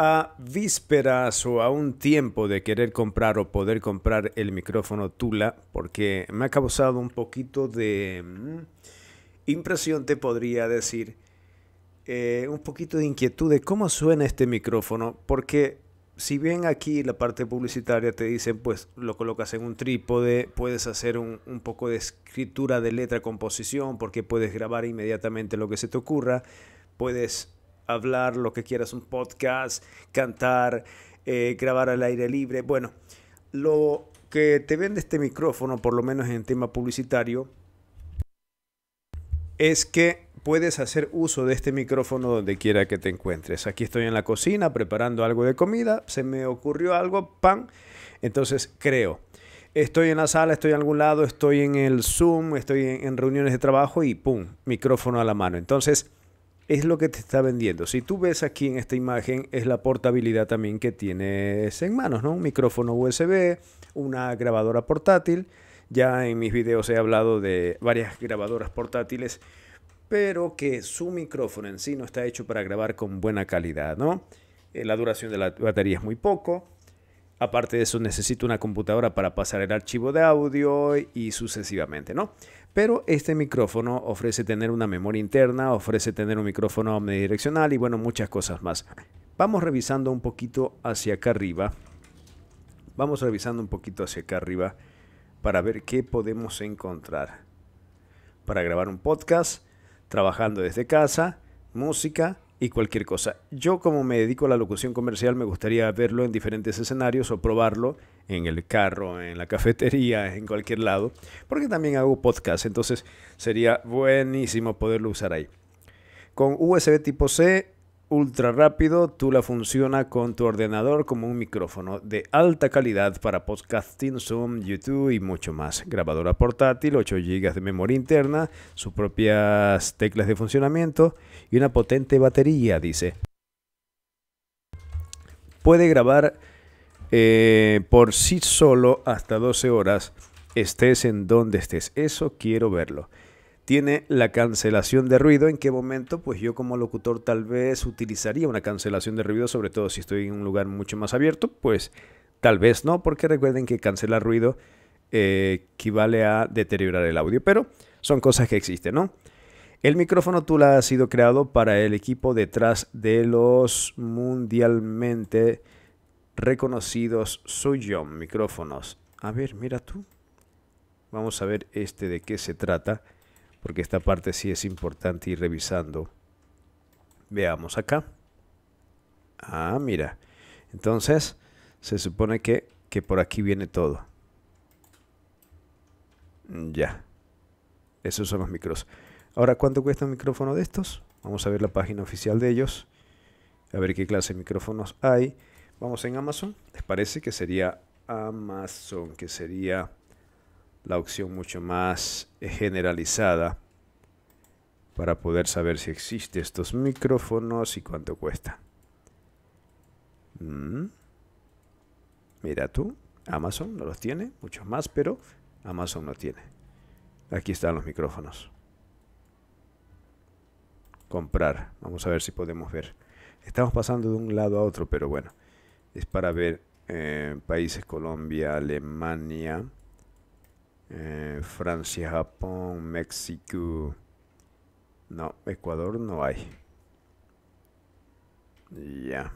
a vísperas o a un tiempo de querer comprar o poder comprar el micrófono Tula porque me ha causado un poquito de mm, impresión, te podría decir, eh, un poquito de inquietud de cómo suena este micrófono porque si bien aquí la parte publicitaria te dicen pues lo colocas en un trípode, puedes hacer un, un poco de escritura de letra composición porque puedes grabar inmediatamente lo que se te ocurra, puedes hablar lo que quieras, un podcast, cantar, eh, grabar al aire libre. Bueno, lo que te vende este micrófono, por lo menos en tema publicitario, es que puedes hacer uso de este micrófono donde quiera que te encuentres. Aquí estoy en la cocina preparando algo de comida, se me ocurrió algo, pan, entonces creo. Estoy en la sala, estoy en algún lado, estoy en el Zoom, estoy en, reuniones de trabajo y ¡pum! Micrófono a la mano. Entonces, es lo que te está vendiendo. Si tú ves aquí en esta imagen, es la portabilidad también que tienes en manos, ¿no? Un micrófono USB, una grabadora portátil. Ya en mis videos he hablado de varias grabadoras portátiles, pero que su micrófono en sí no está hecho para grabar con buena calidad, ¿no? Eh, la duración de la batería es muy poco. Aparte de eso, necesito una computadora para pasar el archivo de audio y sucesivamente, ¿no? Pero este micrófono ofrece tener una memoria interna, ofrece tener un micrófono omnidireccional y bueno, muchas cosas más. Vamos revisando un poquito hacia acá arriba. Vamos revisando un poquito hacia acá arriba para ver qué podemos encontrar. Para grabar un podcast, trabajando desde casa, música, y cualquier cosa. Yo como me dedico a la locución comercial me gustaría verlo en diferentes escenarios o probarlo en el carro, en la cafetería, en cualquier lado, porque también hago podcast, entonces sería buenísimo poderlo usar ahí. Con USB tipo C ultra rápido, la funciona con tu ordenador como un micrófono de alta calidad para podcasting, Zoom, YouTube y mucho más. Grabadora portátil, 8 GB de memoria interna, sus propias teclas de funcionamiento y una potente batería, dice. Puede grabar eh, por sí solo hasta 12 horas, estés en donde estés. Eso quiero verlo tiene la cancelación de ruido, en qué momento pues yo como locutor tal vez utilizaría una cancelación de ruido, sobre todo si estoy en un lugar mucho más abierto, pues tal vez no, porque recuerden que cancelar ruido eh, equivale a deteriorar el audio, pero son cosas que existen, ¿no? El micrófono Tula ha sido creado para el equipo detrás de los mundialmente reconocidos suyo. micrófonos. A ver, mira tú. Vamos a ver este de qué se trata porque esta parte sí es importante ir revisando. Veamos acá. Ah, mira. Entonces, se supone que, por aquí viene todo. Mm, ya. Esos son los micros. Ahora, ¿cuánto cuesta un micrófono de estos? Vamos a ver la página oficial de ellos. A ver qué clase de micrófonos hay. Vamos en Amazon. ¿Les parece que sería Amazon? Que sería la opción mucho más eh, generalizada para poder saber si existen estos micrófonos y cuánto cuesta. Mm. Mira tú, Amazon no los tiene, muchos más, pero Amazon no tiene. Aquí están los micrófonos. Comprar. Vamos a ver si podemos ver. Estamos pasando de un lado a otro, pero bueno. Es para ver eh, países Colombia, Alemania. Eh, Francia, Japón, México. No, Ecuador no hay. Ya.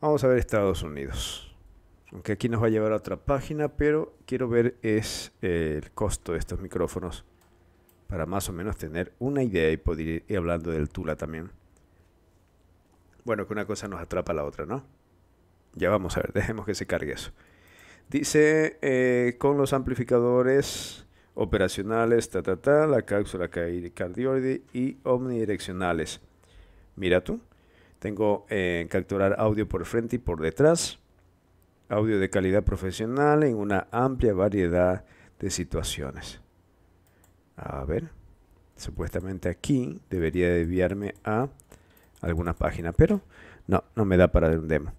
Vamos a ver Estados Unidos. Aunque aquí nos va a llevar a otra página, pero quiero ver es eh, el costo de estos micrófonos para más o menos tener una idea y poder ir hablando del Tula también. Bueno, que una cosa nos atrapa a la otra, ¿no? Ya vamos a ver, dejemos que se cargue eso. Dice, eh, con los amplificadores operacionales, ta, ta, ta, la cápsula cardioide y omnidireccionales. Mira tú, tengo eh, que capturar audio por frente y por detrás, audio de calidad profesional en una amplia variedad de situaciones. A ver, supuestamente aquí debería desviarme a alguna página, pero no, no me da para un demo.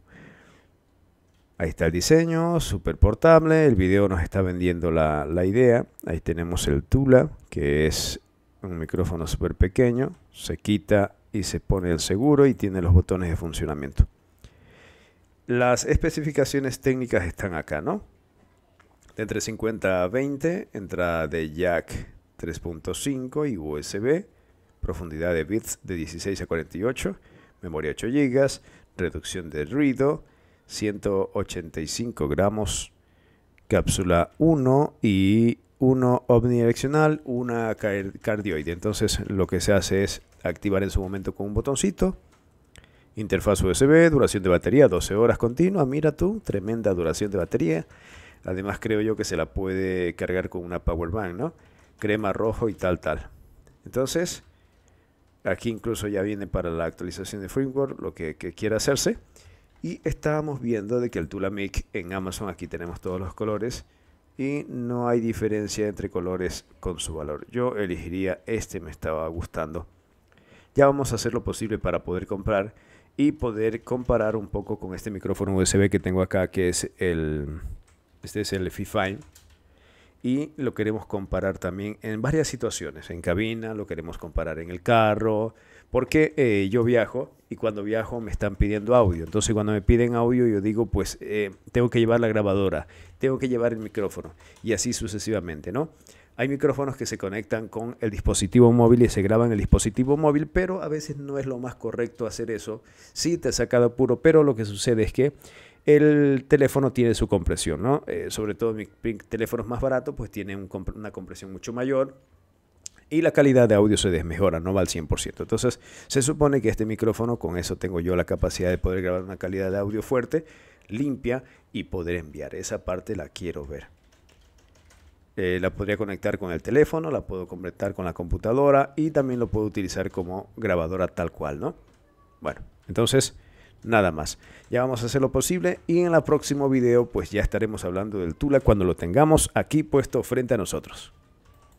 Ahí está el diseño, súper portable. El video nos está vendiendo la, idea. Ahí tenemos el Tula, que es un micrófono súper pequeño. Se quita y se pone el seguro y tiene los botones de funcionamiento. Las especificaciones técnicas están acá, ¿no? De entre 50 a 20, entrada de jack 3.5 y USB, profundidad de bits de 16 a 48, memoria 8 GB, reducción de ruido, 185 gramos, cápsula 1 y uno omnidireccional, una cardioide. Entonces lo que se hace es activar en su momento con un botoncito. Interfaz USB, duración de batería, 12 horas continua. Mira tú, tremenda duración de batería. Además creo yo que se la puede cargar con una power bank, ¿no? Crema rojo y tal, tal. Entonces, aquí incluso ya viene para la actualización de framework lo que, que quiera hacerse. Y estábamos viendo de que el Tulamic en Amazon, aquí tenemos todos los colores, y no hay diferencia entre colores con su valor. Yo elegiría este, me estaba gustando. Ya vamos a hacer lo posible para poder comprar y poder comparar un poco con este micrófono USB que tengo acá, que es el, este es el Fifine y lo queremos comparar también en varias situaciones, en cabina, lo queremos comparar en el carro, porque eh, yo viajo y cuando viajo me están pidiendo audio, entonces cuando me piden audio yo digo pues eh, tengo que llevar la grabadora, tengo que llevar el micrófono y así sucesivamente, ¿no? Hay micrófonos que se conectan con el dispositivo móvil y se graban el dispositivo móvil, pero a veces no es lo más correcto hacer eso. Sí, te saca de puro, pero lo que sucede es que el teléfono tiene su compresión, ¿no? Eh, sobre todo mi teléfono teléfonos más barato pues tiene una compresión mucho mayor y la calidad de audio se desmejora, no va al 100%. Entonces, se supone que este micrófono, con eso tengo yo la capacidad de poder grabar una calidad de audio fuerte, limpia y poder enviar. Esa parte la quiero ver. Eh, la podría conectar con el teléfono, la puedo conectar con la computadora y también lo puedo utilizar como grabadora tal cual, ¿no? Bueno, entonces nada más. Ya vamos a hacer lo posible y en el próximo video pues ya estaremos hablando del Tula cuando lo tengamos aquí puesto frente a nosotros.